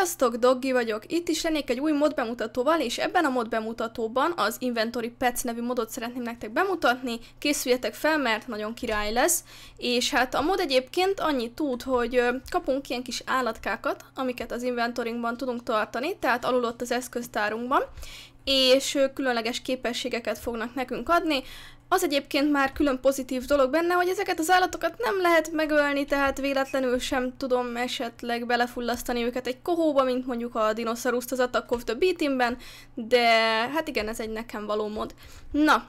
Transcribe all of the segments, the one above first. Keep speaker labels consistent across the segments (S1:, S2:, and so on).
S1: Sziasztok, doggy vagyok! Itt is lennék egy új mod bemutatóval, és ebben a mod bemutatóban az Inventory Pets nevű modot szeretném nektek bemutatni. Készüljetek fel, mert nagyon király lesz. És hát a mod egyébként annyit tud, hogy kapunk ilyen kis állatkákat, amiket az inventoringban tudunk tartani, tehát alul ott az eszköztárunkban, és különleges képességeket fognak nekünk adni. Az egyébként már külön pozitív dolog benne, hogy ezeket az állatokat nem lehet megölni, tehát véletlenül sem tudom esetleg belefullasztani őket egy kohóba, mint mondjuk a dinoszauruszt az Attack of the Beatingben, de hát igen, ez egy nekem való mod. Na,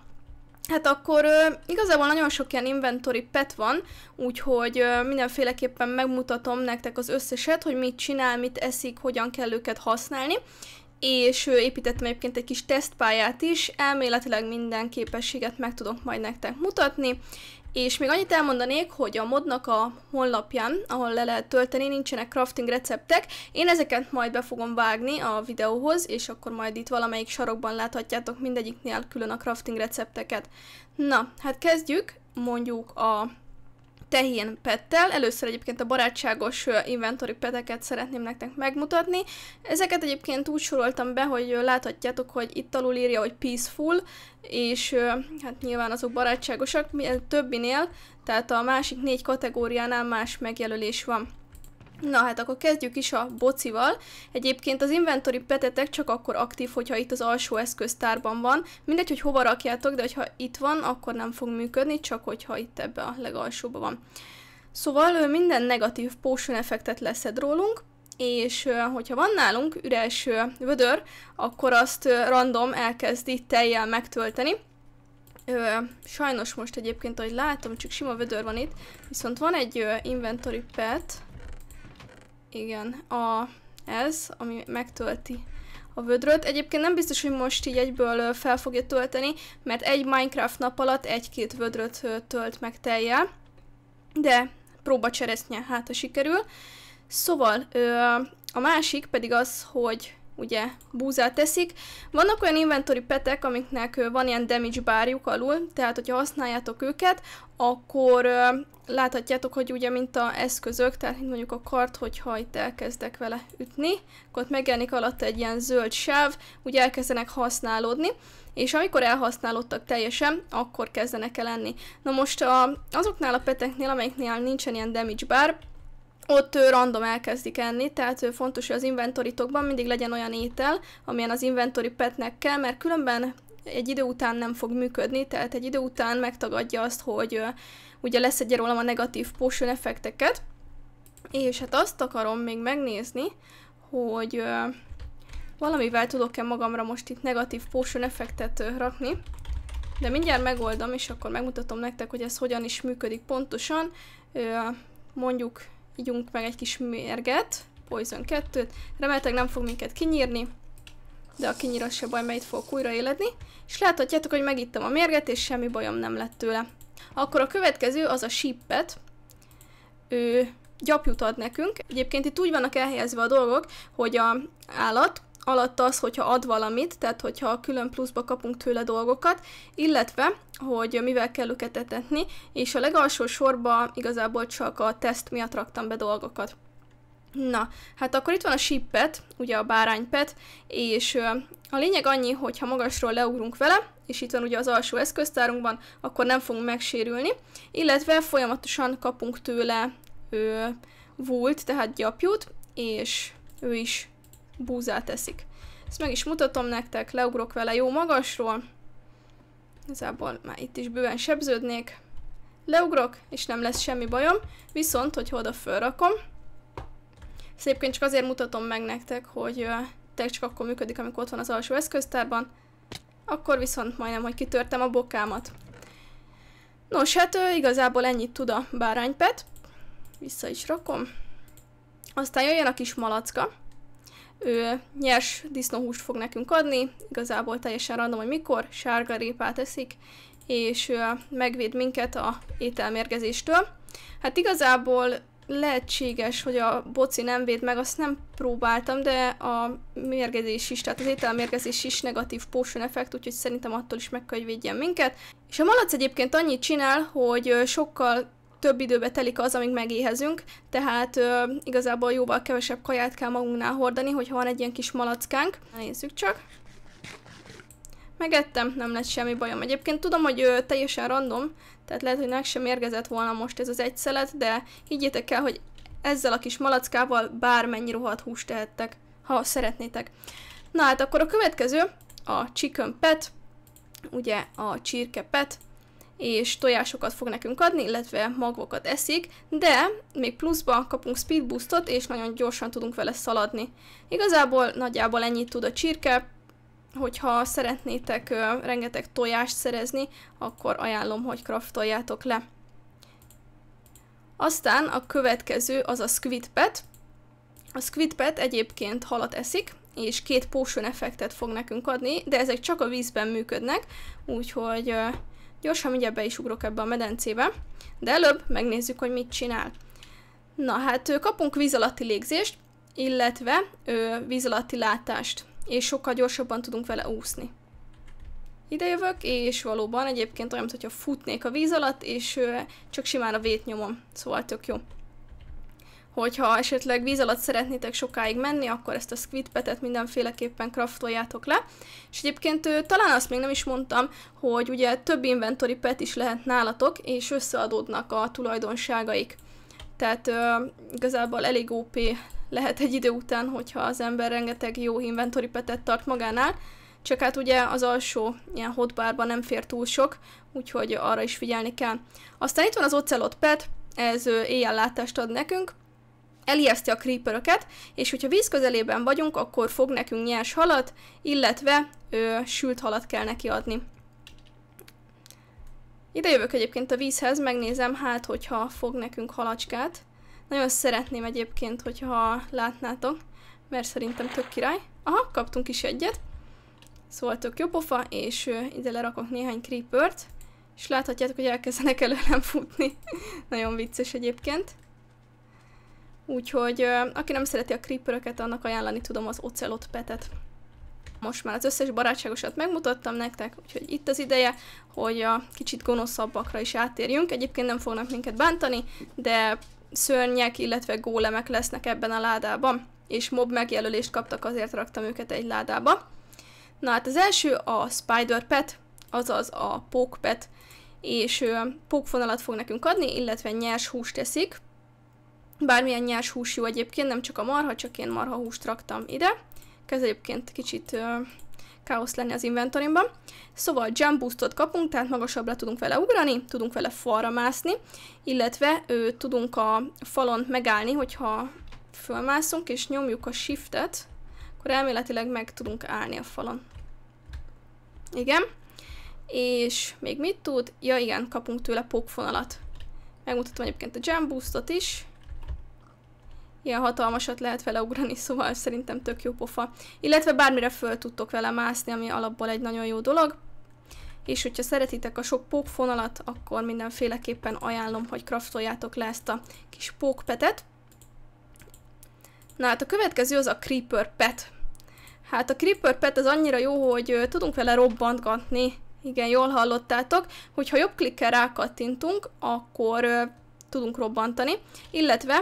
S1: Hát akkor ö, igazából nagyon sok ilyen inventory pet van, úgyhogy ö, mindenféleképpen megmutatom nektek az összeset, hogy mit csinál, mit eszik, hogyan kell őket használni, és építettem egyébként egy kis tesztpályát is, elméletileg minden képességet meg tudok majd nektek mutatni, és még annyit elmondanék, hogy a modnak a honlapján, ahol le lehet tölteni, nincsenek crafting receptek. Én ezeket majd be fogom vágni a videóhoz, és akkor majd itt valamelyik sarokban láthatjátok mindegyiknél külön a crafting recepteket. Na, hát kezdjük mondjuk a tehén pettel. Először egyébként a barátságos inventory peteket szeretném nektek megmutatni. Ezeket egyébként úgy soroltam be, hogy láthatjátok, hogy itt alul írja, hogy peaceful, és hát nyilván azok barátságosak, többinél, tehát a másik négy kategóriánál más megjelölés van. Na hát akkor kezdjük is a bocival. Egyébként az inventory petetek csak akkor aktív, hogyha itt az alsó eszköztárban van. Mindegy, hogy hova rakjátok, de hogyha itt van, akkor nem fog működni, csak hogyha itt ebbe a legalsóba van. Szóval minden negatív potion effektet leszed rólunk, és hogyha van nálunk üres vödör, akkor azt random elkezdi teljel megtölteni. sajnos most egyébként, ahogy látom, csak sima vödör van itt, viszont van egy inventory pet, igen, a, ez, ami megtölti a vödröt. Egyébként nem biztos, hogy most így egyből fel fogja tölteni, mert egy Minecraft nap alatt egy-két vödröt tölt meg teljel, de próba cseresznye, hát a sikerül. Szóval a másik pedig az, hogy ugye búzát teszik. Vannak olyan inventory petek, amiknek van ilyen damage bárjuk alul, tehát hogyha használjátok őket, akkor láthatjátok, hogy ugye mint a eszközök, tehát mint mondjuk a kart, hogyha itt elkezdek vele ütni, akkor ott megjelenik alatta egy ilyen zöld sáv, ugye elkezdenek használódni, és amikor elhasználódtak teljesen, akkor kezdenek el lenni. Na most a, azoknál a peteknél, amelyiknél nincsen ilyen damage bar, ott ő random elkezdik enni, tehát ő fontos, hogy az tokban mindig legyen olyan étel, amilyen az inventori petnek kell, mert különben egy idő után nem fog működni, tehát egy idő után megtagadja azt, hogy uh, ugye lesz egy rólam a negatív potion effekteket, és hát azt akarom még megnézni, hogy uh, valamivel tudok-e magamra most itt negatív potion effektet uh, rakni, de mindjárt megoldom, és akkor megmutatom nektek, hogy ez hogyan is működik pontosan. Mondjuk Ígyunk meg egy kis mérget. Poison 2-t. Remélhetőleg nem fog minket kinyírni. De a kinyír az se baj, mert itt fogok újraéledni. És láthatjátok, hogy megittem a mérget, és semmi bajom nem lett tőle. Akkor a következő az a sípet. Ő gyapjút ad nekünk. Egyébként itt úgy vannak elhelyezve a dolgok, hogy a állat alatt az, hogyha ad valamit, tehát hogyha külön pluszba kapunk tőle dolgokat, illetve, hogy mivel kell őket etetni, és a legalsó sorba igazából csak a teszt miatt raktam be dolgokat. Na, hát akkor itt van a síppet, ugye a báránypet, és a lényeg annyi, hogy ha magasról leugrunk vele, és itt van ugye az alsó eszköztárunkban, akkor nem fogunk megsérülni, illetve folyamatosan kapunk tőle ő, vult, tehát gyapjút, és ő is búzát eszik. Ezt meg is mutatom nektek, leugrok vele jó magasról. Igazából már itt is bőven sebződnék. Leugrok, és nem lesz semmi bajom. Viszont, hogyha oda fölrakom, szépként csak azért mutatom meg nektek, hogy te csak akkor működik, amikor ott van az alsó eszköztárban, akkor viszont majdnem, hogy kitörtem a bokámat. Nos, hát ő igazából ennyit tud a báránypet. Vissza is rakom. Aztán jöjjön a kis malacka ő nyers disznóhúst fog nekünk adni, igazából teljesen random, hogy mikor, sárga répát eszik, és megvéd minket a ételmérgezéstől. Hát igazából lehetséges, hogy a boci nem véd meg, azt nem próbáltam, de a mérgezés is, tehát az ételmérgezés is negatív potion effekt, úgyhogy szerintem attól is meg kell, hogy védjen minket. És a malac egyébként annyit csinál, hogy sokkal több időbe telik az, amíg megéhezünk, tehát ö, igazából jóval kevesebb kaját kell magunknál hordani, hogyha van egy ilyen kis malackánk. Nézzük csak. Megettem, nem lett semmi bajom. Egyébként tudom, hogy ö, teljesen random, tehát lehet, hogy meg sem érgezett volna most ez az egy szelet, de higgyétek el, hogy ezzel a kis malackával bármennyi rohadt húst tehettek, ha szeretnétek. Na hát akkor a következő, a chicken pet, ugye a csirke pet, és tojásokat fog nekünk adni, illetve magvokat eszik, de még pluszban kapunk speed boostot, és nagyon gyorsan tudunk vele szaladni. Igazából nagyjából ennyit tud a csirke, hogyha szeretnétek ö, rengeteg tojást szerezni, akkor ajánlom, hogy kraftoljátok le. Aztán a következő az a Squid Pet. A Squid Pet egyébként halat eszik, és két potion effektet fog nekünk adni, de ezek csak a vízben működnek, úgyhogy Gyorsan mindjárt be is ugrok ebbe a medencébe, de előbb megnézzük, hogy mit csinál. Na hát kapunk víz alatti légzést, illetve ö, víz alatti látást, és sokkal gyorsabban tudunk vele úszni. Ide jövök, és valóban egyébként olyan, hogyha futnék a víz alatt, és ö, csak simán a vét nyomom, szóval tök jó hogyha esetleg víz alatt szeretnétek sokáig menni, akkor ezt a squid petet mindenféleképpen kraftoljátok le. És egyébként talán azt még nem is mondtam, hogy ugye több inventory pet is lehet nálatok, és összeadódnak a tulajdonságaik. Tehát ö, igazából elég OP lehet egy idő után, hogyha az ember rengeteg jó inventory petet tart magánál, csak hát ugye az alsó ilyen hotbarban nem fér túl sok, úgyhogy arra is figyelni kell. Aztán itt van az Ocelot Pet, ez éjjellátást ad nekünk, elijeszti a creeperöket, és hogyha víz közelében vagyunk, akkor fog nekünk nyers halat, illetve ö, sült halat kell neki adni. Ide jövök egyébként a vízhez, megnézem hát, hogyha fog nekünk halacskát. Nagyon szeretném egyébként, hogyha látnátok, mert szerintem tök király. Aha, kaptunk is egyet. Szóval tök jó pofa, és ö, ide lerakok néhány creepert, és láthatjátok, hogy elkezdenek előlem futni. Nagyon vicces egyébként. Úgyhogy aki nem szereti a creeperöket, annak ajánlani tudom az Ocelot petet. Most már az összes barátságosat megmutattam nektek, úgyhogy itt az ideje, hogy a kicsit gonoszabbakra is átérjünk. Egyébként nem fognak minket bántani, de szörnyek, illetve gólemek lesznek ebben a ládában, és mob megjelölést kaptak, azért raktam őket egy ládába. Na hát az első a Spider Pet, azaz a Poke Pet, és pókfonalat fog nekünk adni, illetve nyers húst teszik. Bármilyen nyers hús jó egyébként, nem csak a marha, csak én marha húst raktam ide. Kezd egyébként kicsit ö, káosz lenni az inventorimban. Szóval jump boostot kapunk, tehát magasabbra tudunk vele ugrani, tudunk vele falra mászni, illetve ö, tudunk a falon megállni, hogyha fölmászunk és nyomjuk a shiftet, akkor elméletileg meg tudunk állni a falon. Igen. És még mit tud? Ja igen, kapunk tőle pokfonalat. Megmutatom egyébként a jump boostot is ilyen hatalmasat lehet vele ugrani, szóval szerintem tök jó pofa. Illetve bármire föl tudtok vele mászni, ami alapból egy nagyon jó dolog. És hogyha szeretitek a sok pókfonalat, akkor mindenféleképpen ajánlom, hogy kraftoljátok le ezt a kis pókpetet. Na hát a következő az a Creeper Pet. Hát a Creeper Pet az annyira jó, hogy tudunk vele robbantgatni. Igen, jól hallottátok. Hogyha jobb klikkel rákattintunk, akkor tudunk robbantani. Illetve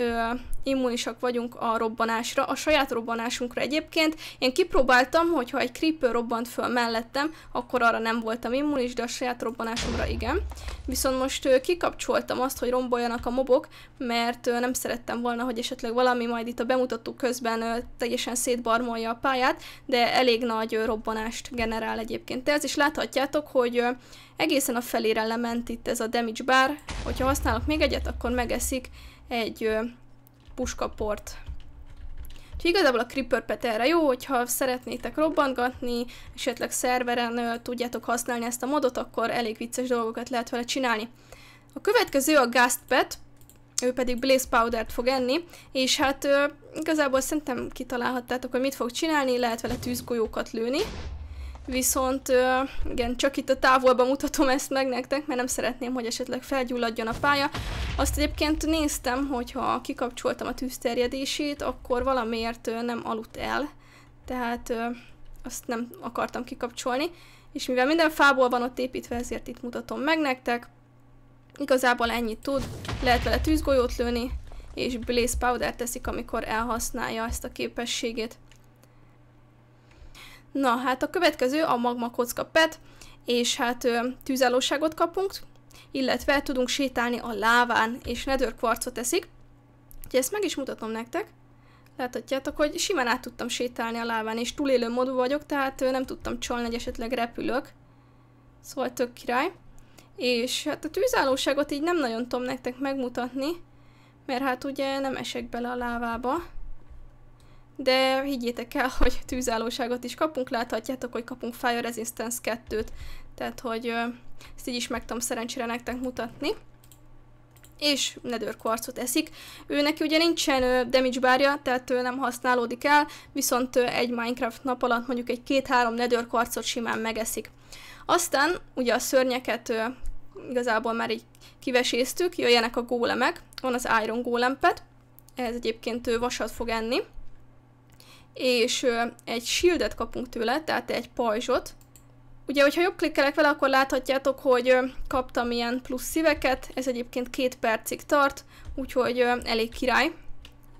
S1: ö, immunisak vagyunk a robbanásra, a saját robbanásunkra egyébként. Én kipróbáltam, hogyha egy creeper robbant föl mellettem, akkor arra nem voltam immunis, de a saját robbanásomra igen. Viszont most ö, kikapcsoltam azt, hogy romboljanak a mobok, mert ö, nem szerettem volna, hogy esetleg valami majd itt a bemutató közben ö, teljesen szétbarmolja a pályát, de elég nagy ö, robbanást generál egyébként ez, is láthatjátok, hogy ö, egészen a felére lement itt ez a damage bar, hogyha használok még egyet, akkor megeszik egy ö, puskaport. Úgyhogy igazából a Creeper Pet erre jó, hogyha szeretnétek robbantgatni, esetleg szerveren ö, tudjátok használni ezt a modot, akkor elég vicces dolgokat lehet vele csinálni. A következő a Gast Pet, ő pedig Blaze Powdert fog enni, és hát ö, igazából szerintem kitalálhattátok, hogy mit fog csinálni, lehet vele tűzgolyókat lőni, Viszont igen, csak itt a távolban mutatom ezt meg nektek, mert nem szeretném, hogy esetleg felgyulladjon a pálya. Azt egyébként néztem, hogyha kikapcsoltam a tűzterjedését, akkor valamiért nem aludt el. Tehát azt nem akartam kikapcsolni. És mivel minden fából van ott építve, ezért itt mutatom meg nektek. Igazából ennyit tud, lehet vele tűzgolyót lőni, és Blaze Powder teszik, amikor elhasználja ezt a képességét. Na, hát a következő a magma kocka pet, és hát tűzállóságot kapunk, illetve tudunk sétálni a láván, és nether kvarcot eszik. Úgyhogy ezt meg is mutatom nektek. Láthatjátok, hogy simán át tudtam sétálni a láván, és túlélő módú vagyok, tehát nem tudtam csalni, hogy esetleg repülök. Szóval tök király. És hát a tűzállóságot így nem nagyon tudom nektek megmutatni, mert hát ugye nem esek bele a lávába de higgyétek el, hogy tűzállóságot is kapunk, láthatjátok, hogy kapunk Fire Resistance 2-t, tehát hogy ezt így is meg tudom szerencsére nektek mutatni és nedőrkvarcot eszik. Ő neki ugye nincsen damage bárja, tehát ő nem használódik el, viszont egy Minecraft nap alatt mondjuk egy két-három kvarcot simán megeszik. Aztán ugye a szörnyeket igazából már így kiveséztük, jöjjenek a gólemek, van az Iron Gólemped, ez egyébként ő vasat fog enni, és egy shieldet kapunk tőle, tehát egy pajzsot. Ugye, hogyha jobb klikkelek vele, akkor láthatjátok, hogy kaptam ilyen plusz szíveket, ez egyébként két percig tart, úgyhogy elég király.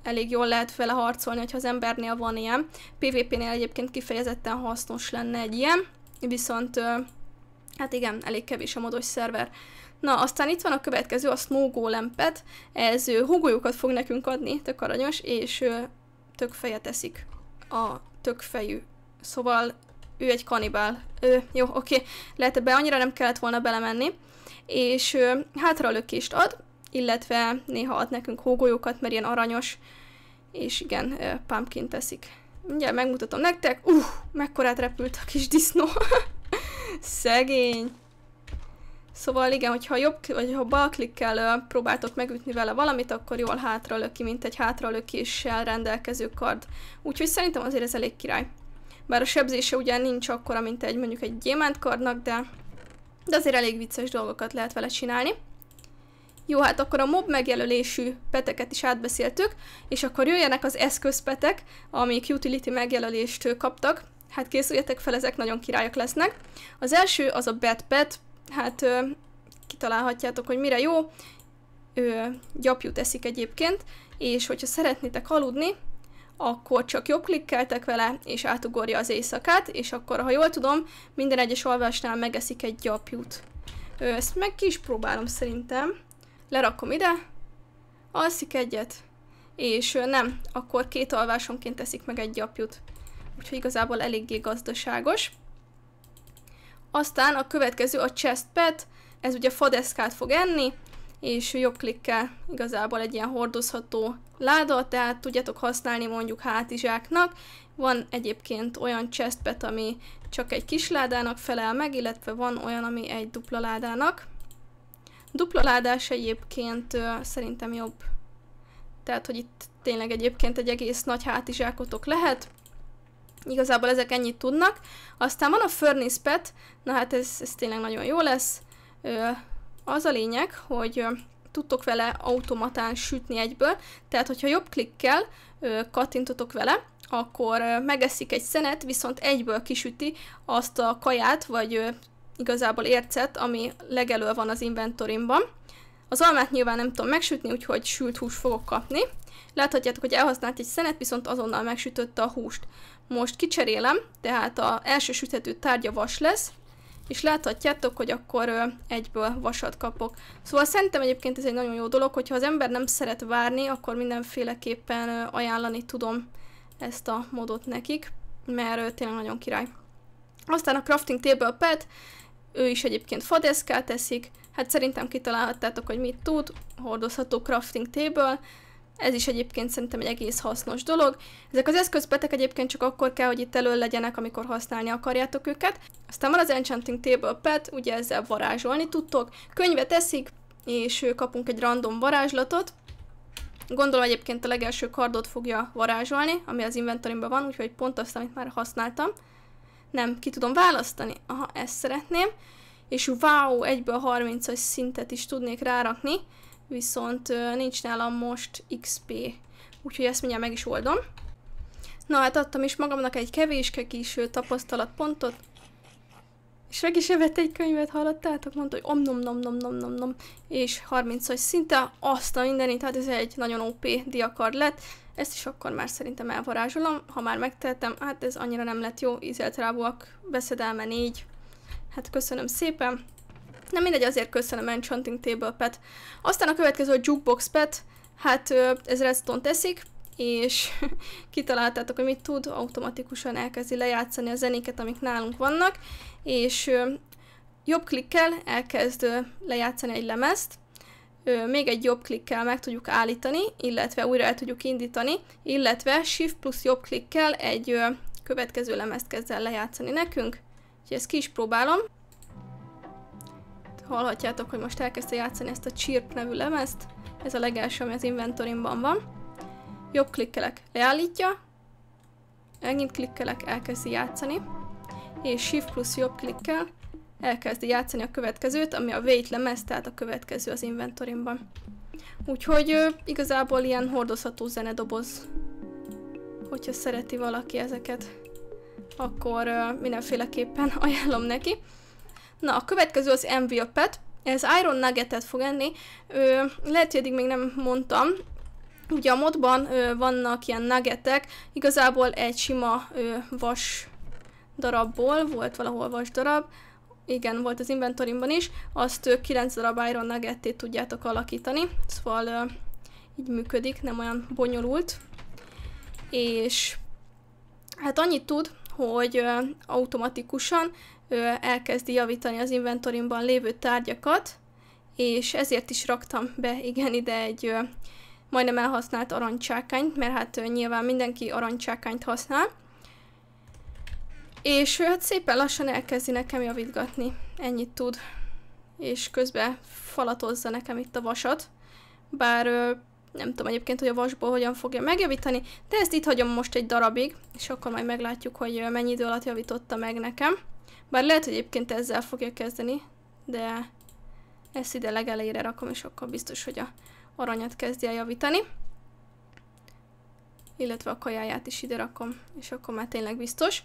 S1: Elég jól lehet vele harcolni, hogyha az embernél van ilyen. PvP-nél egyébként kifejezetten hasznos lenne egy ilyen, viszont hát igen, elég kevés a modos szerver. Na, aztán itt van a következő, a Snowgo lempet. Ez hugolyókat fog nekünk adni, tök aranyos, és tök fejet eszik a tökfejű. Szóval ő egy kanibál. Ö, jó, oké, lehet ebbe annyira nem kellett volna belemenni. És ö, hátra lökést ad, illetve néha ad nekünk hógolyókat, mert ilyen aranyos, és igen, pumpkin teszik. Mindjárt megmutatom nektek. Uh, mekkorát repült a kis disznó. Szegény. Szóval igen, hogyha jobb, vagy ha bal klikkel próbáltok megütni vele valamit, akkor jól hátra löki, mint egy hátra lökéssel rendelkező kard. Úgyhogy szerintem azért ez elég király. Bár a sebzése ugye nincs akkora, mint egy mondjuk egy gyémánt kardnak, de, de azért elég vicces dolgokat lehet vele csinálni. Jó, hát akkor a mob megjelölésű peteket is átbeszéltük, és akkor jöjjenek az eszközpetek, amik utility megjelölést kaptak. Hát készüljetek fel, ezek nagyon királyok lesznek. Az első az a Bad Pet, hát ö, kitalálhatjátok, hogy mire jó. Ö, gyapjút eszik egyébként, és hogyha szeretnétek aludni, akkor csak jobb klikkeltek vele, és átugorja az éjszakát, és akkor, ha jól tudom, minden egyes alvásnál megeszik egy gyapjút. Ö, ezt meg ki is próbálom szerintem. Lerakom ide, alszik egyet, és ö, nem, akkor két alvásonként teszik meg egy gyapjút. Úgyhogy igazából eléggé gazdaságos. Aztán a következő a chest pet, ez ugye fadeszkát fog enni, és jobb klikkel igazából egy ilyen hordozható láda, tehát tudjátok használni mondjuk hátizsáknak. Van egyébként olyan chestpet, ami csak egy kis ládának felel meg, illetve van olyan, ami egy dupla ládának. Dupla ládás egyébként ö, szerintem jobb. Tehát, hogy itt tényleg egyébként egy egész nagy hátizsákotok lehet. Igazából ezek ennyit tudnak. Aztán van a Furnace Pet, na hát ez, ez tényleg nagyon jó lesz. Ö, az a lényeg, hogy ö, tudtok vele automatán sütni egyből, tehát hogyha jobb klikkel ö, kattintotok vele, akkor ö, megeszik egy szenet, viszont egyből kisüti azt a kaját, vagy ö, igazából ércet, ami legelő van az inventorimban. Az almát nyilván nem tudom megsütni, úgyhogy sült hús fogok kapni. Láthatjátok, hogy elhasznált egy szenet, viszont azonnal megsütötte a húst most kicserélem, tehát a első süthető tárgya vas lesz, és láthatjátok, hogy akkor egyből vasat kapok. Szóval szerintem egyébként ez egy nagyon jó dolog, hogyha az ember nem szeret várni, akkor mindenféleképpen ajánlani tudom ezt a modot nekik, mert tényleg nagyon király. Aztán a crafting table pet, ő is egyébként fadeszkát teszik, hát szerintem kitalálhattátok, hogy mit tud, hordozható crafting table, ez is egyébként szerintem egy egész hasznos dolog. Ezek az eszközpetek egyébként csak akkor kell, hogy itt elő legyenek, amikor használni akarjátok őket. Aztán van az Enchanting Table Pet, ugye ezzel varázsolni tudtok. Könyvet eszik, és kapunk egy random varázslatot. Gondolom egyébként a legelső kardot fogja varázsolni, ami az inventorimban van, úgyhogy pont azt, amit már használtam. Nem, ki tudom választani. Aha, ezt szeretném. És wow, egyből 30-as szintet is tudnék rárakni viszont nincs nálam most XP, úgyhogy ezt mindjárt meg is oldom. Na hát adtam is magamnak egy kevéske kis tapasztalatpontot, és meg is evett egy könyvet, hallottátok? Mondta, hogy om nom nom nom nom nom és 30 hogy szinte azt a mindenit, Tehát ez egy nagyon OP diakard lett. Ezt is akkor már szerintem elvarázsolom, ha már megtehetem. hát ez annyira nem lett jó, ízelt rábúak, beszedelme négy. Hát köszönöm szépen, nem mindegy, azért köszönöm Enchanting Table Pet. Aztán a következő a Jukebox Pet, hát ez redstone teszik, és kitaláltátok, hogy mit tud, automatikusan elkezdi lejátszani a zenéket, amik nálunk vannak, és jobb klikkel elkezd lejátszani egy lemezt, még egy jobb klikkel meg tudjuk állítani, illetve újra el tudjuk indítani, illetve shift plusz jobb klikkel egy következő lemezt kezd el lejátszani nekünk, úgyhogy ezt ki is próbálom hallhatjátok, hogy most elkezdte játszani ezt a Chirp nevű lemezt, ez a legelső, ami az inventorimban van. Jobb klikkelek, leállítja, megint klikkelek, elkezdi játszani, és Shift plusz jobb klikkel elkezdi játszani a következőt, ami a Wait lemez, tehát a következő az inventorimban. Úgyhogy igazából ilyen hordozható zenedoboz, hogyha szereti valaki ezeket, akkor mindenféleképpen ajánlom neki. Na, a következő az a Pet. Ez Iron Nuggetet fog enni. Ö, lehet, hogy eddig még nem mondtam, Ugye a modban ö, vannak ilyen nuggetek, igazából egy sima ö, vas darabból, volt valahol vas darab, igen, volt az inventorimban is, azt ö, 9 darab iron nugget tudjátok alakítani, szóval ö, így működik, nem olyan bonyolult. És hát annyit tud, hogy ö, automatikusan elkezdi javítani az inventorimban lévő tárgyakat, és ezért is raktam be igen ide egy majdnem elhasznált aranycsákányt, mert hát nyilván mindenki aranycsákányt használ. És hát szépen lassan elkezdi nekem javítgatni, ennyit tud. És közben falatozza nekem itt a vasat, bár nem tudom egyébként, hogy a vasból hogyan fogja megjavítani, de ezt itt hagyom most egy darabig, és akkor majd meglátjuk, hogy mennyi idő alatt javította meg nekem. Bár lehet, hogy egyébként ezzel fogja kezdeni, de ezt ide legelejére rakom, és akkor biztos, hogy a aranyat kezdi el javítani. Illetve a kajáját is ide rakom, és akkor már tényleg biztos.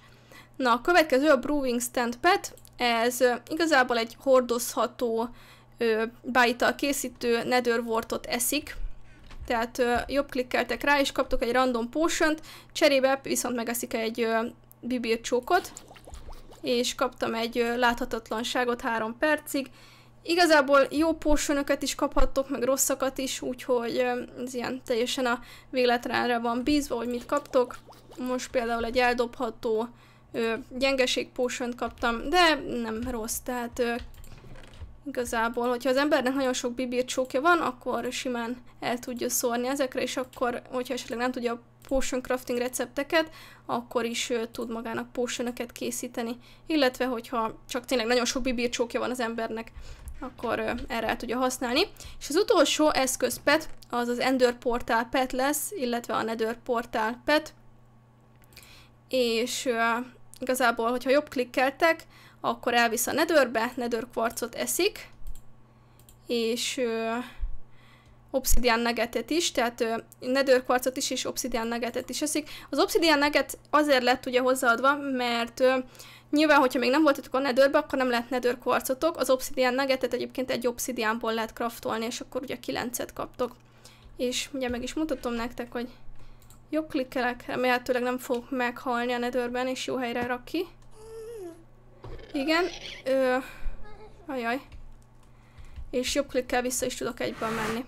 S1: Na, a következő a Brewing Stand Pet. Ez igazából egy hordozható bájital készítő netherwortot eszik, tehát jobb klikkeltek rá, és kaptok egy random potion -t. cserébe viszont megeszik egy bibircsókot, és kaptam egy láthatatlanságot három percig. Igazából jó pósonokat is kaphattok, meg rosszakat is, úgyhogy ez ilyen teljesen a véletlenre van bízva, hogy mit kaptok. Most például egy eldobható gyengeség potion kaptam, de nem rossz, tehát igazából, hogyha az embernek nagyon sok bibircsókja van, akkor simán el tudja szórni ezekre, és akkor, hogyha esetleg nem tudja potion crafting recepteket, akkor is tud magának potion készíteni. Illetve, hogyha csak tényleg nagyon sok bibircsókja van az embernek, akkor erre el tudja használni. És az utolsó eszköz pet, az az Ender Portal pet lesz, illetve a Nether Portal pet. És igazából, hogyha jobb klikkeltek, akkor elvisz a Netherbe, Nether Quarcot eszik, és uh, obszidián negetet is, tehát nedőrkvarcot is és obszidián negetet is eszik. Az obszidián neget azért lett ugye hozzáadva, mert Nyilván, hogyha még nem voltatok a nedőrbe, akkor nem lehet nedőr kvarcotok. Az obszidián negetet egyébként egy obszidiánból lehet kraftolni, és akkor ugye 9-et kaptok. És ugye meg is mutatom nektek, hogy jobb klikkelek, remélhetőleg nem fog meghalni a nedőrben, és jó helyre rak ki. Igen, ö... Ajaj. És jobb klikkel vissza is tudok egyben menni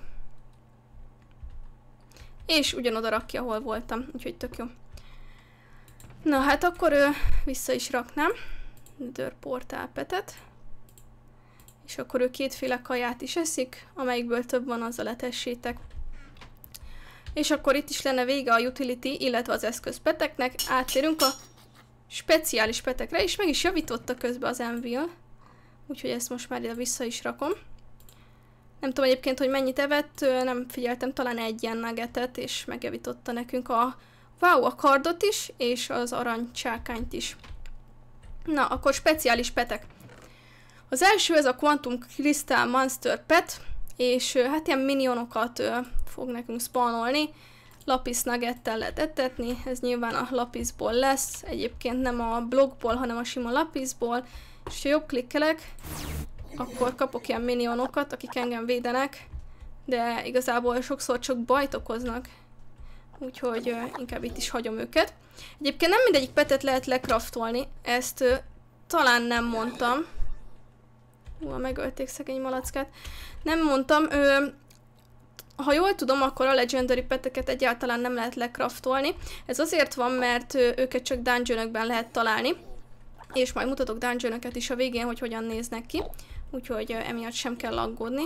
S1: és ugyanoda rakja, ahol voltam, úgyhogy tök jó. Na hát akkor ő vissza is raknám Petet, és akkor ő kétféle kaját is eszik, amelyikből több van, azzal letessétek. És akkor itt is lenne vége a utility, illetve az eszköz peteknek. Áttérünk a speciális petekre, és meg is javította közben az Envil. Úgyhogy ezt most már ide vissza is rakom. Nem tudom egyébként, hogy mennyit evett, nem figyeltem, talán egy ilyen nuggetet, és megjavította nekünk a wow, a kardot is, és az aranycsákányt is. Na, akkor speciális petek. Az első ez a Quantum Crystal Monster pet, és hát ilyen minionokat fog nekünk spawnolni. Lapis nuggettel lehet etetni, ez nyilván a lapisból lesz, egyébként nem a blogból, hanem a sima lapisból, és ha jobb klikkelek, akkor kapok ilyen minionokat, akik engem védenek, de igazából sokszor csak bajt okoznak. Úgyhogy uh, inkább itt is hagyom őket. Egyébként nem mindegyik petet lehet lekraftolni, ezt uh, talán nem mondtam. Hú, megölték szegény malackát. Nem mondtam, Uh, ha jól tudom, akkor a legendary peteket egyáltalán nem lehet lekraftolni. Ez azért van, mert őket csak dungeonökben lehet találni. És majd mutatok dungeonöket is a végén, hogy hogyan néznek ki úgyhogy emiatt sem kell aggódni.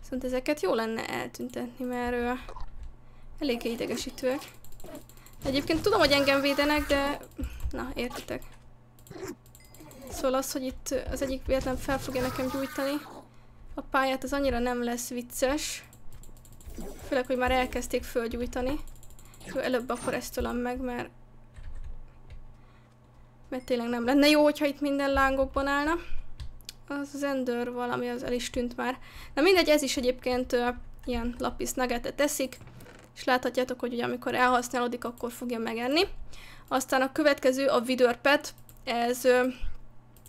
S1: Viszont ezeket jó lenne eltüntetni, mert uh, eléggé idegesítőek. Egyébként tudom, hogy engem védenek, de... Na, értitek. Szóval az, hogy itt az egyik véletlen fel fogja nekem gyújtani a pályát, az annyira nem lesz vicces. Főleg, hogy már elkezdték fölgyújtani. Jó, előbb akkor ezt tolom meg, mert... Mert tényleg nem lenne jó, hogyha itt minden lángokban állna az az Ender valami, az el is tűnt már. Na mindegy, ez is egyébként uh, ilyen lapis negetet teszik, és láthatjátok, hogy ugye amikor elhasználódik, akkor fogja megenni. Aztán a következő a vidörpet, ez uh,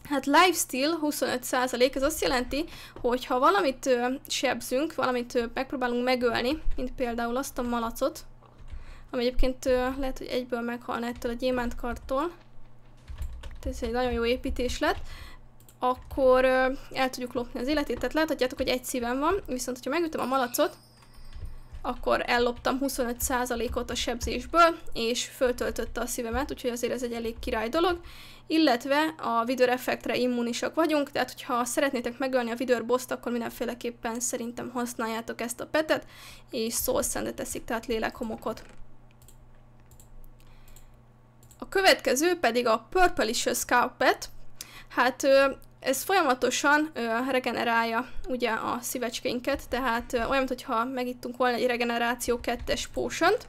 S1: Hát lifesteal 25%, ez azt jelenti, hogy ha valamit uh, sebzünk, valamit uh, megpróbálunk megölni, mint például azt a malacot, ami egyébként uh, lehet, hogy egyből meghalna ettől a gyémántkarttól. Hát ez egy nagyon jó építés lett akkor el tudjuk lopni az életét. Tehát láthatjátok, hogy egy szívem van, viszont ha megütöm a malacot, akkor elloptam 25%-ot a sebzésből, és föltöltötte a szívemet, úgyhogy azért ez egy elég király dolog. Illetve a vidőr effektre immunisak vagyunk, tehát hogyha szeretnétek megölni a vidőr boszt, akkor mindenféleképpen szerintem használjátok ezt a petet, és soulszendet teszik, tehát lélekhomokot. A következő pedig a Purple Issues Scout Pet. Hát ez folyamatosan ö, regenerálja ugye a szívecskénket, tehát ö, olyan, hogyha megittunk volna egy regeneráció kettes pósont,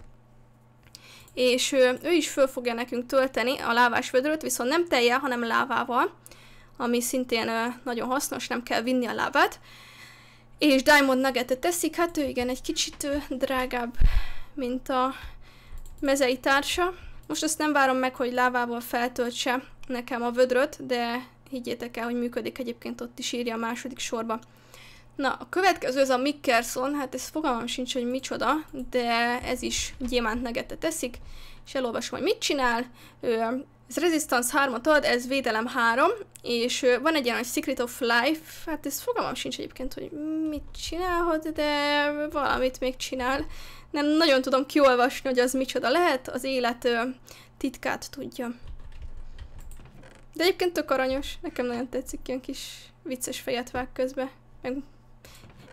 S1: és ö, ő is föl fogja nekünk tölteni a lávás vödröt, viszont nem tejjel, hanem lávával, ami szintén ö, nagyon hasznos, nem kell vinni a lábát. És Diamond nugget teszik, hát ő igen, egy kicsit ö, drágább, mint a mezei társa. Most azt nem várom meg, hogy lávával feltöltse nekem a vödröt, de Higgyétek el, hogy működik egyébként ott is írja a második sorba. Na, a következő ez a Mickerson, hát ez fogalmam sincs, hogy micsoda, de ez is gyémánt negette teszik, és elolvasom, hogy mit csinál. Ez Resistance 3-at ad, ez Védelem 3, és van egy ilyen, hogy Secret of Life, hát ez fogalmam sincs egyébként, hogy mit csinálhat, de valamit még csinál. Nem nagyon tudom kiolvasni, hogy az micsoda lehet, az élet titkát tudja. De egyébként tök aranyos. Nekem nagyon tetszik, ilyen kis vicces fejet vág közbe. Meg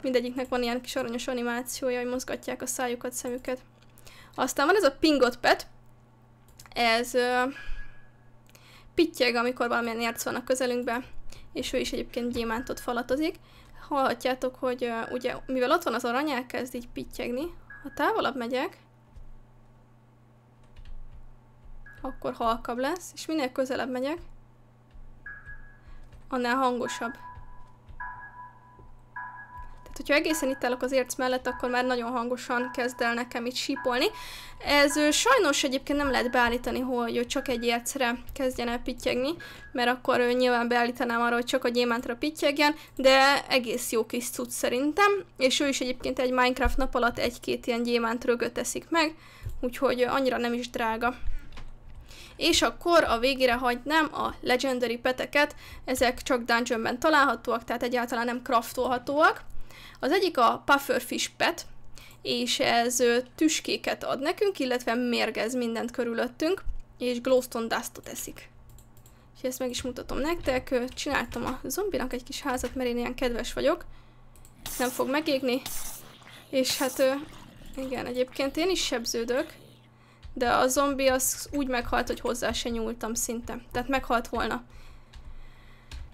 S1: mindegyiknek van ilyen kis aranyos animációja, hogy mozgatják a szájukat, szemüket. Aztán van ez a Pingot Pet. Ez uh, pittyeg, amikor valamilyen érc van a közelünkbe, és ő is egyébként gyémántot falatozik. Hallhatjátok, hogy uh, ugye, mivel ott van az arany, elkezd így pittyegni. Ha távolabb megyek, akkor halkabb lesz, és minél közelebb megyek, annál hangosabb. Tehát, hogyha egészen itt állok az érc mellett, akkor már nagyon hangosan kezd el nekem itt sípolni. Ez sajnos egyébként nem lehet beállítani, hogy csak egy ércre kezdjen el pittyegni, mert akkor nyilván beállítanám arra, hogy csak a gyémántra pittyegjen, de egész jó kis cucc szerintem, és ő is egyébként egy Minecraft nap alatt egy-két ilyen gyémánt rögöt eszik meg, úgyhogy annyira nem is drága és akkor a végére hagynám a legendary peteket, ezek csak dungeonben találhatóak, tehát egyáltalán nem craftolhatóak. Az egyik a pufferfish pet, és ez tüskéket ad nekünk, illetve mérgez mindent körülöttünk, és glowstone dustot eszik. És ezt meg is mutatom nektek, csináltam a zombinak egy kis házat, mert én ilyen kedves vagyok. Nem fog megégni, és hát igen, egyébként én is sebződök, de a zombi az úgy meghalt, hogy hozzá se nyúltam szinte. Tehát meghalt volna.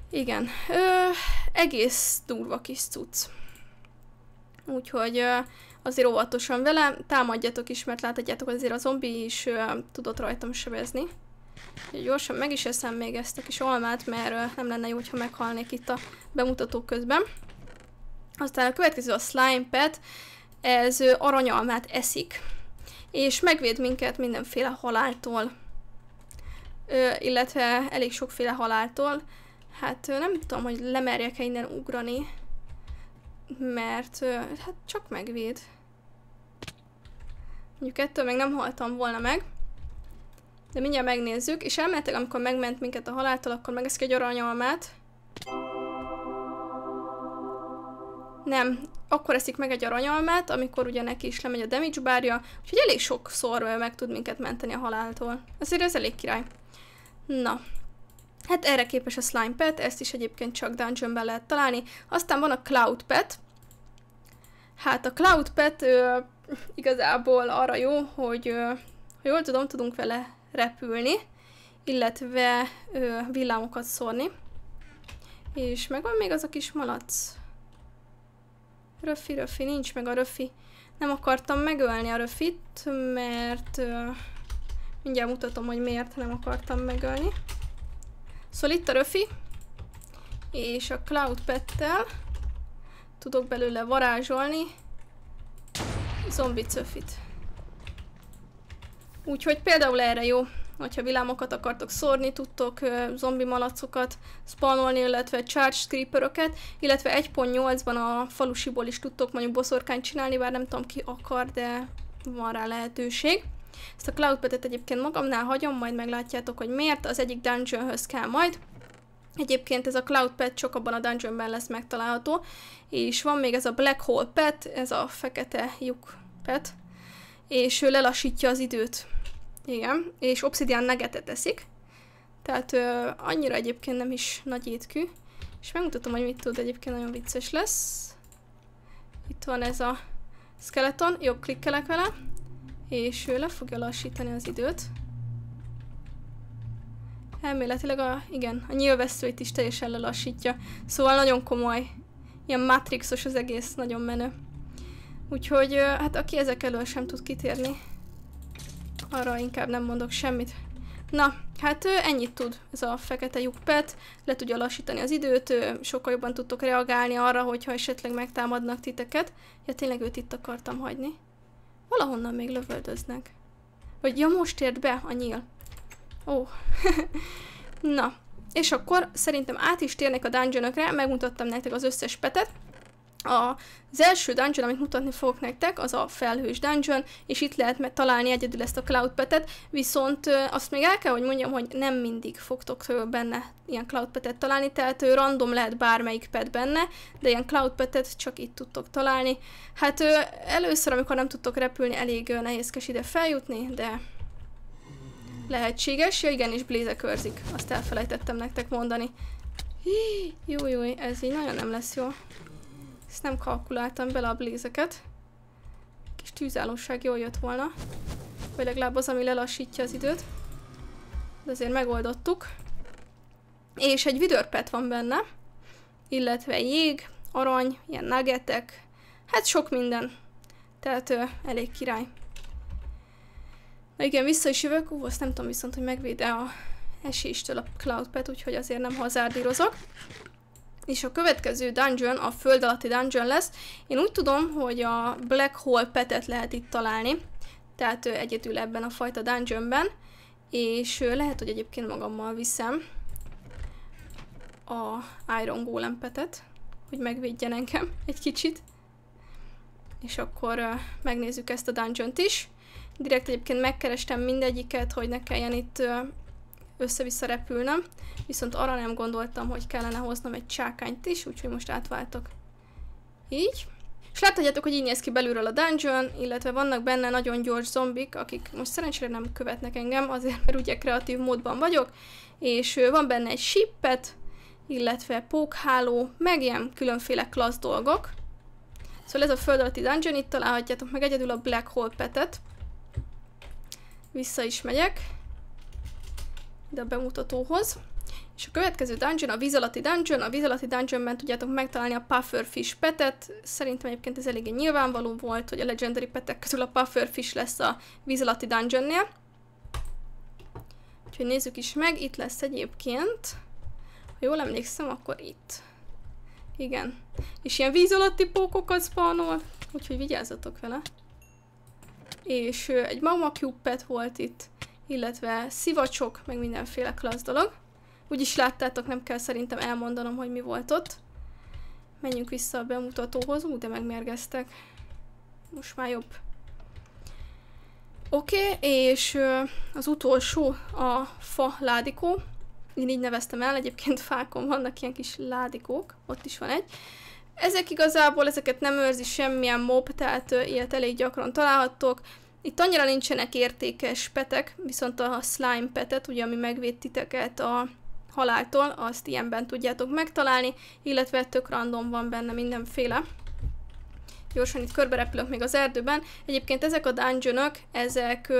S1: Igen. Ö, egész durva kis cucc. Úgyhogy ö, azért óvatosan vele, támadjatok is, mert láthatjátok, azért a zombi is ö, tudott rajtam sebezni. Gyorsan meg is eszem még ezt a kis almát, mert ö, nem lenne jó, ha meghalnék itt a bemutató közben. Aztán a következő a slime pet, ez ö, aranyalmát eszik és megvéd minket mindenféle haláltól, ö, illetve elég sokféle haláltól. Hát ö, nem tudom, hogy lemerjek-e innen ugrani, mert ö, hát csak megvéd. Mondjuk ettől még nem haltam volna meg. De mindjárt megnézzük, és elmentek, amikor megment minket a haláltól, akkor megeszik egy aranyalmát. Nem, akkor eszik meg egy aranyalmát, amikor ugye neki is lemegy a damage bárja, úgyhogy elég sokszor meg tud minket menteni a haláltól. Azért ez elég király. Na, Hát erre képes a Slime Pet, ezt is egyébként csak dungeonben lehet találni. Aztán van a Cloud Pet. Hát a Cloud Pet ö, igazából arra jó, hogy ö, ha jól tudom, tudunk vele repülni, illetve ö, villámokat szórni. És megvan még az a kis malac. Röfi, Röfi, nincs meg a Röfi. Nem akartam megölni a Röfit, mert... Uh, mindjárt mutatom, hogy miért nem akartam megölni. Szóval itt a Röfi. És a Cloud Pettel tudok belőle varázsolni zombi cöfit. Úgyhogy például erre jó hogyha villámokat akartok szórni, tudtok zombi malacokat spawnolni, illetve charge creeperöket, illetve 1.8-ban a falusiból is tudtok mondjuk boszorkányt csinálni, bár nem tudom ki akar, de van rá lehetőség. Ezt a cloudpetet egyébként magamnál hagyom, majd meglátjátok, hogy miért, az egyik dungeonhöz kell majd. Egyébként ez a Cloud Pet csak abban a dungeonben lesz megtalálható, és van még ez a Black Hole Pet, ez a fekete lyuk pet, és ő lelassítja az időt. Igen, és obszidián negetet eszik. Tehát ö, annyira egyébként nem is nagy étkű. És megmutatom, hogy mit tud, egyébként nagyon vicces lesz. Itt van ez a skeleton, jobb klikkelek vele, és ő le fogja lassítani az időt. Elméletileg a, igen, a nyilvesszőit is teljesen lelassítja. Szóval nagyon komoly. Ilyen matrixos az egész, nagyon menő. Úgyhogy hát aki ezek elől sem tud kitérni, arra inkább nem mondok semmit. Na, hát ennyit tud ez a fekete lyukpet, le tudja lassítani az időt, sokkal jobban tudtok reagálni arra, hogyha esetleg megtámadnak titeket. Ja, tényleg őt itt akartam hagyni. Valahonnan még lövöldöznek. Vagy ja, most ért be a nyíl. Ó. Na, és akkor szerintem át is térnek a dungeonökre, megmutattam nektek az összes petet, a, az első dungeon, amit mutatni fogok nektek, az a felhős dungeon, és itt lehet meg találni egyedül ezt a cloudpetet, viszont azt még el kell, hogy mondjam, hogy nem mindig fogtok benne ilyen cloudpetet találni, tehát random lehet bármelyik pet benne, de ilyen cloudpetet csak itt tudtok találni. Hát először, amikor nem tudtok repülni, elég nehézkes ide feljutni, de lehetséges. Ja igen, és blézek őrzik, azt elfelejtettem nektek mondani. Hí, jó, jó, ez így nagyon nem lesz jó. Ezt nem kalkuláltam bele a blézeket. Kis tűzállóság jól jött volna. Vagy legalább az, ami lelassítja az időt. De azért megoldottuk. És egy vidörpet van benne. Illetve jég, arany, ilyen nagetek. Hát sok minden. Tehát ö, elég király. Na igen, vissza is jövök. Ú, azt nem tudom viszont, hogy megvéde a eséstől a Cloudpet, úgyhogy azért nem hazárdírozok és a következő dungeon a föld alatti dungeon lesz. Én úgy tudom, hogy a Black Hole petet lehet itt találni, tehát egyedül ebben a fajta dungeonben, és lehet, hogy egyébként magammal viszem a Iron Golem petet, hogy megvédjen engem egy kicsit. És akkor megnézzük ezt a dungeon-t is. Direkt egyébként megkerestem mindegyiket, hogy ne kelljen itt össze-vissza repülnem, viszont arra nem gondoltam, hogy kellene hoznom egy csákányt is, úgyhogy most átváltok. Így. És láthatjátok, hogy így néz ki belülről a dungeon, illetve vannak benne nagyon gyors zombik, akik most szerencsére nem követnek engem, azért mert ugye kreatív módban vagyok, és van benne egy sippet, illetve pókháló, meg ilyen különféle klassz dolgok. Szóval ez a föld alatti dungeon, itt találhatjátok meg egyedül a Black Hole petet. Vissza is megyek, ide a bemutatóhoz. És a következő dungeon, a víz alatti dungeon. A víz alatti dungeonben tudjátok megtalálni a Pufferfish petet. Szerintem egyébként ez eléggé nyilvánvaló volt, hogy a legendary petek közül a Pufferfish lesz a víz alatti dungeonnél. Úgyhogy nézzük is meg, itt lesz egyébként. Ha jól emlékszem, akkor itt. Igen. És ilyen víz alatti pókokat spanol, úgyhogy vigyázzatok vele. És egy Mama pet volt itt illetve szivacsok, meg mindenféle klassz dolog. is láttátok, nem kell szerintem elmondanom, hogy mi volt ott. Menjünk vissza a bemutatóhoz. Ú, de megmérgeztek. Most már jobb. Oké, okay, és az utolsó a fa ládikó. Én így neveztem el, egyébként fákon vannak ilyen kis ládikók, ott is van egy. Ezek igazából, ezeket nem őrzi semmilyen mob, tehát ilyet elég gyakran találhattok. Itt annyira nincsenek értékes petek, viszont a slime petet, ugye ami megvéd titeket a haláltól, azt ilyenben tudjátok megtalálni, illetve tök random van benne mindenféle. Gyorsan itt körberepülök még az erdőben. Egyébként ezek a dungeonök, ezek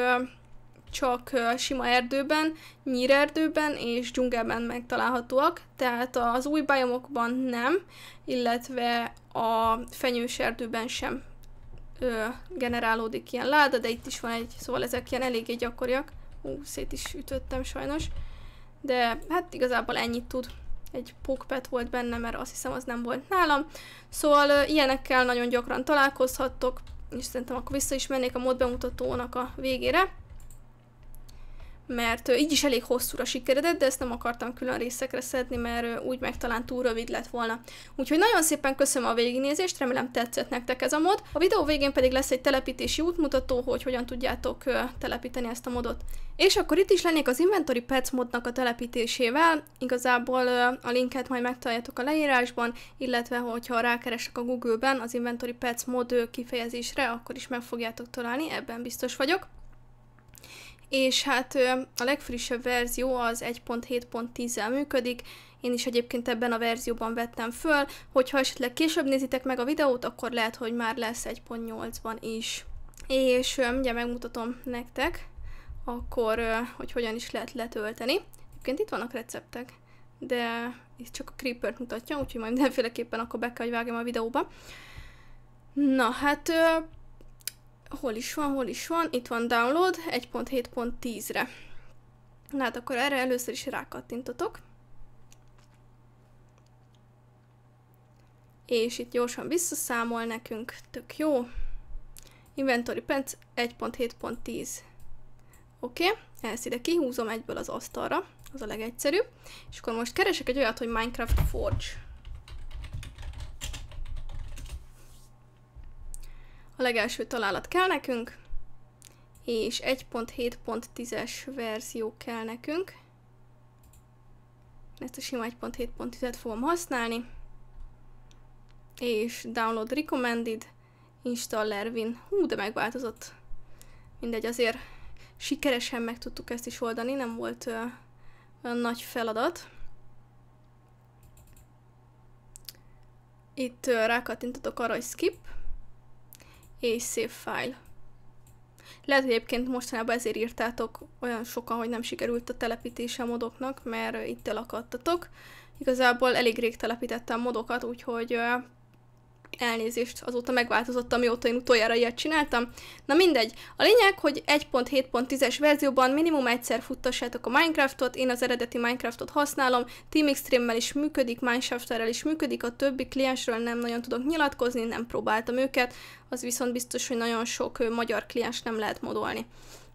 S1: csak sima erdőben, nyírerdőben és dzsungelben megtalálhatóak, tehát az új bajomokban nem, illetve a fenyős erdőben sem ö, generálódik ilyen láda, de itt is van egy, szóval ezek ilyen eléggé gyakoriak. Ú, szét is ütöttem sajnos. De hát igazából ennyit tud. Egy pokpet volt benne, mert azt hiszem az nem volt nálam. Szóval ö, ilyenekkel nagyon gyakran találkozhattok, és szerintem akkor vissza is mennék a bemutatónak a végére mert így is elég hosszúra sikeredett, de ezt nem akartam külön részekre szedni, mert úgy meg talán túl rövid lett volna. Úgyhogy nagyon szépen köszönöm a végignézést, remélem tetszett nektek ez a mod. A videó végén pedig lesz egy telepítési útmutató, hogy hogyan tudjátok telepíteni ezt a modot. És akkor itt is lennék az Inventory Pets modnak a telepítésével, igazából a linket majd megtaláljátok a leírásban, illetve hogyha rákeresek a Google-ben az Inventory Pets mod kifejezésre, akkor is meg fogjátok találni, ebben biztos vagyok és hát a legfrissebb verzió az 1.7.10-el működik, én is egyébként ebben a verzióban vettem föl, hogyha esetleg később nézitek meg a videót, akkor lehet, hogy már lesz 1.8-ban is. És ugye megmutatom nektek, akkor, hogy hogyan is lehet letölteni. Egyébként itt vannak receptek, de itt csak a creeper mutatja, úgyhogy majd mindenféleképpen akkor be kell, hogy vágjam a videóba. Na, hát hol is van, hol is van, itt van download 1.7.10-re. Na hát akkor erre először is rákattintotok. És itt gyorsan visszaszámol nekünk, tök jó. Inventory Pants 1.7.10. Oké, okay. ezt ide kihúzom egyből az asztalra, az a legegyszerűbb. És akkor most keresek egy olyat, hogy Minecraft Forge. A legelső találat kell nekünk, és 1.7.10-es verzió kell nekünk. Ezt a sima 1.7.10-et fogom használni. És download recommended, installer win. Hú, de megváltozott. Mindegy, azért sikeresen meg tudtuk ezt is oldani, nem volt uh, olyan nagy feladat. Itt uh, rákattintotok arra, hogy skip, és save file. Lehet, hogy egyébként mostanában ezért írtátok olyan sokan, hogy nem sikerült a telepítése a modoknak, mert itt elakadtatok. Igazából elég rég telepítettem modokat, úgyhogy elnézést, azóta megváltozott, amióta én utoljára ilyet csináltam. Na mindegy, a lényeg, hogy 1.7.10-es verzióban minimum egyszer futtassátok a Minecraftot, én az eredeti Minecraftot használom, Team Extreme-mel is működik, minecraft rel is működik, a többi kliensről nem nagyon tudok nyilatkozni, nem próbáltam őket, az viszont biztos, hogy nagyon sok magyar kliens nem lehet modolni.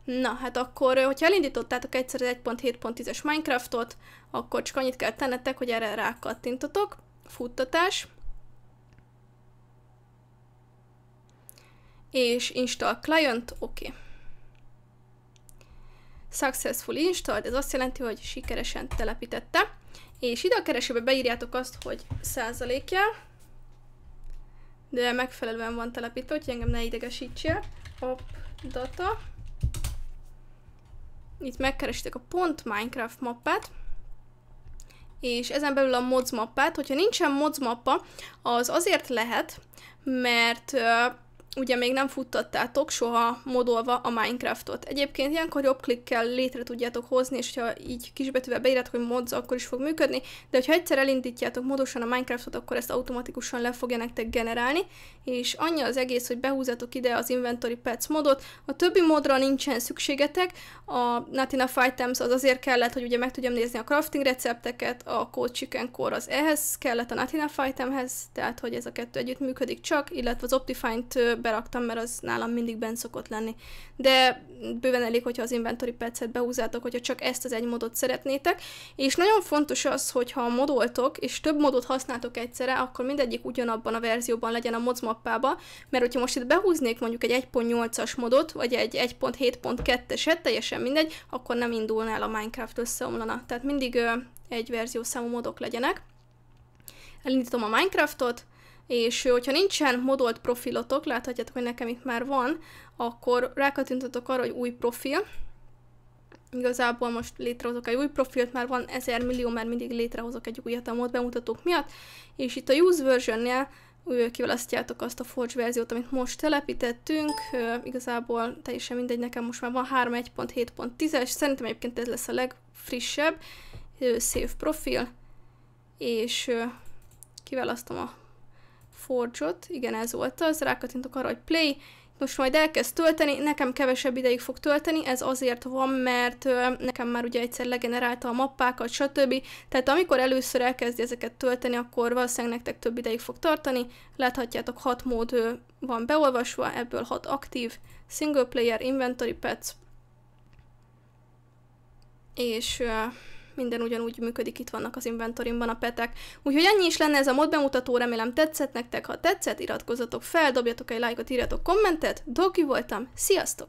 S1: Na, hát akkor, hogyha elindítottátok egyszer az 1.7.10-es Minecraftot, akkor csak annyit kell tennetek, hogy erre rákattintotok, futtatás, és install client, oké. Okay. Successful install ez azt jelenti, hogy sikeresen telepítette. És ide a keresőbe beírjátok azt, hogy százalékja de megfelelően van telepítve, hogy engem ne idegesítsél. App data. Itt megkeresitek a pont Minecraft mappát, és ezen belül a mods mappát. Hogyha nincsen mods mappa, az azért lehet, mert ugye még nem futtattátok soha modolva a Minecraftot. Egyébként ilyenkor jobb klikkel létre tudjátok hozni, és ha így kisbetűvel beírjátok, hogy modz, akkor is fog működni, de ha egyszer elindítjátok modosan a Minecraftot, akkor ezt automatikusan le fogja nektek generálni, és annyi az egész, hogy behúzatok ide az Inventory Pets modot, a többi modra nincsen szükségetek, a Natina Fight az azért kellett, hogy ugye meg tudjam nézni a crafting recepteket, a Cold Chicken Core az ehhez kellett a Natina Fight tehát hogy ez a kettő együtt működik csak, illetve az Optifine-t beraktam, mert az nálam mindig ben szokott lenni. De bőven elég, hogyha az inventory percet behúzátok, hogyha csak ezt az egy modot szeretnétek. És nagyon fontos az, hogyha modoltok, és több modot használtok egyszerre, akkor mindegyik ugyanabban a verzióban legyen a mods mappába, mert hogyha most itt behúznék mondjuk egy 1.8-as modot, vagy egy 1.7.2-eset, teljesen mindegy, akkor nem indulnál el a Minecraft összeomlana. Tehát mindig ö, egy verziószámú modok legyenek. Elindítom a Minecraftot, és hogyha nincsen modolt profilotok, láthatjátok, hogy nekem itt már van, akkor rákattintotok arra, hogy új profil, igazából most létrehozok egy új profilt, már van ezer millió, mert mindig létrehozok egy újat a mód bemutatók miatt, és itt a use version-nél kiválasztjátok azt a Forge verziót, amit most telepítettünk, igazából teljesen mindegy, nekem most már van 3.1.7.10-es, szerintem egyébként ez lesz a legfrissebb, Save profil, és kiválasztom a Forge-ot, igen ez volt az, rákattintok arra, hogy play, most majd elkezd tölteni, nekem kevesebb ideig fog tölteni, ez azért van, mert nekem már ugye egyszer legenerálta a mappákat, stb. Tehát amikor először elkezdi ezeket tölteni, akkor valószínűleg nektek több ideig fog tartani. Láthatjátok, 6 mód van beolvasva, ebből 6 aktív, single player, inventory pets, és minden ugyanúgy működik, itt vannak az inventorimban a petek. Úgyhogy ennyi is lenne ez a mod bemutató, remélem tetszett nektek, ha tetszett, iratkozzatok fel, dobjatok egy lájkot, írjatok kommentet, Doki voltam, sziasztok!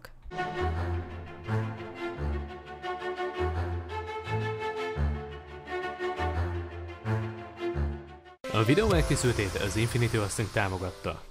S1: A videó elkészültét az Infinity Hosting támogatta.